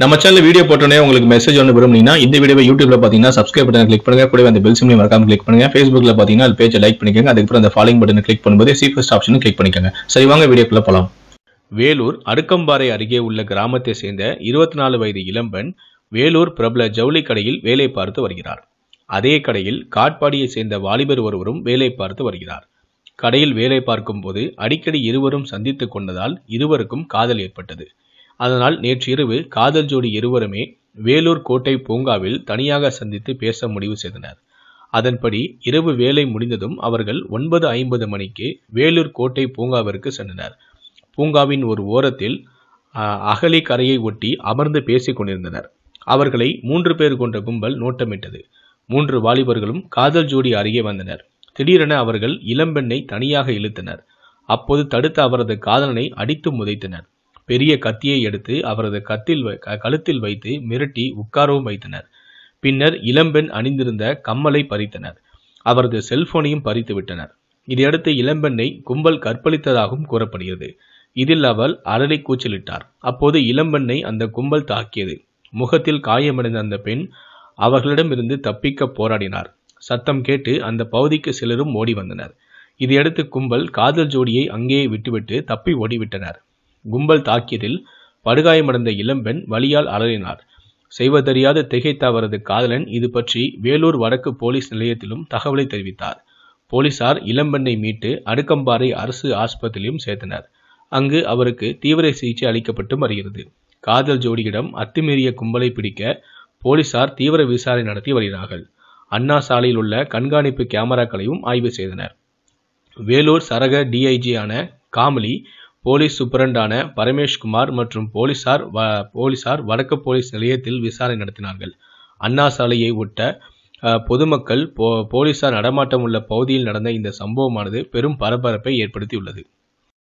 நம்ம channel video போட்டோன்னே உங்களுக்கு மெசேஜ் ஒன்று விரும்புனீங்கன்னா இந்த வீடியோ யூடியூப்ல பார்த்தீங்கன்னா சப்ஸ்கிரைப் பட்டன் கிளிக் பண்ணுங்க கூட அந்த பெல் சிம்லையும் மறக்காம கிளிக் பண்ணுங்க ஃபேஸ்புக்ல பார்த்தீங்கன்னா அது பேஜை லைக் பண்ணிக்கோங்க அதுக்கப்புறம் அந்த ஃபாலோ பட்டன் கிளிக் பண்ணும்போது சீஃபஸ்ட் ஆப்ஷனும் கிளிக் பண்ணிக்கோங்க சரி வாங்க வீடியோக்குள்ள போகலாம் வேலூர் அடுக்கம்பாறை அருகே உள்ள கிராமத்தை சேர்ந்த இருபத்தி நாலு வயது இளம்பெண் வேலூர் பிரபல ஜவுளி கடையில் வேலை பார்த்து வருகிறார் அதே கடையில் காட்பாடியை சேர்ந்த வாலிபர் ஒருவரும் வேலை பார்த்து வருகிறார் கடையில் வேலை பார்க்கும்போது அடிக்கடி இருவரும் சந்தித்து கொண்டதால் இருவருக்கும் காதல் ஏற்பட்டது அதனால் நேற்றிரவு காதல் ஜோடி இருவருமே வேலூர் கோட்டை பூங்காவில் தனியாக சந்தித்து பேச முடிவு செய்தனர் அதன்படி இரவு வேலை முடிந்ததும் அவர்கள் ஒன்பது ஐம்பது மணிக்கு வேலூர் கோட்டை பூங்காவிற்கு சென்றனர் பூங்காவின் ஒரு ஓரத்தில் அகலி கரையை ஒட்டி அமர்ந்து பேசிக் கொண்டிருந்தனர் அவர்களை மூன்று பேர் கொண்ட கும்பல் நோட்டமிட்டது மூன்று வாலிபர்களும் காதல் ஜோடி அருகே வந்தனர் திடீரென அவர்கள் இளம்பெண்ணை தனியாக இழுத்தனர் அப்போது தடுத்த அவரது காதலனை அடித்து முதைத்தனர் பெரிய கத்தியை எடுத்து அவரது கத்தில் கழுத்தில் வைத்து மிரட்டி உட்காரவும் வைத்தனர் பின்னர் இளம்பெண் அணிந்திருந்த கம்மலை பறித்தனர் அவரது செல்போனையும் பறித்து விட்டனர் இதையடுத்து இளம்பெண்ணை கும்பல் கற்பழித்ததாகவும் கூறப்படுகிறது இதில் அவள் அலறி கூச்சலிட்டார் அப்போது இளம்பெண்ணை அந்த கும்பல் தாக்கியது முகத்தில் காயமடைந்த அந்த பெண் அவர்களிடமிருந்து தப்பிக்க போராடினார் சத்தம் கேட்டு அந்த பகுதிக்கு சிலரும் ஓடி வந்தனர் இதையடுத்து கும்பல் காதல் ஜோடியை அங்கேயே விட்டுவிட்டு தப்பி ஓடிவிட்டனர் கும்பல் தாக்கியதில் படுகாயமடைந்த இளம்பெண் வலியால் அலறினார் செய்வதறியாத திகைத்த அவரது காதலன் இது பற்றி வேலூர் வடக்கு போலீஸ் நிலையத்திலும் தகவலை தெரிவித்தார் போலீசார் இளம்பெண்ணை மீட்டு அடுக்கம்பாறை அரசு ஆஸ்பத்திரியிலும் சேர்த்தனர் அங்கு அவருக்கு தீவிர சிகிச்சை அளிக்கப்பட்டு வருகிறது காதல் ஜோடியிடம் அத்துமீறிய கும்பலை பிடிக்க போலீசார் தீவிர விசாரணை நடத்தி வருகிறார்கள் அண்ணா சாலையில் உள்ள கண்காணிப்பு கேமராக்களையும் ஆய்வு செய்தனர் வேலூர் சரக டிஐஜியான காமலி போலீஸ் சூப்பரண்டான பரமேஷ்குமார் மற்றும் போலீசார் வ போலீசார் வடக்கு போலீஸ் நிலையத்தில் விசாரணை நடத்தினார்கள் அண்ணா சாலையை ஒட்ட பொதுமக்கள் போ போலீசார் நடமாட்டம் உள்ள பகுதியில் நடந்த இந்த சம்பவமானது பெரும் பரபரப்பை ஏற்படுத்தியுள்ளது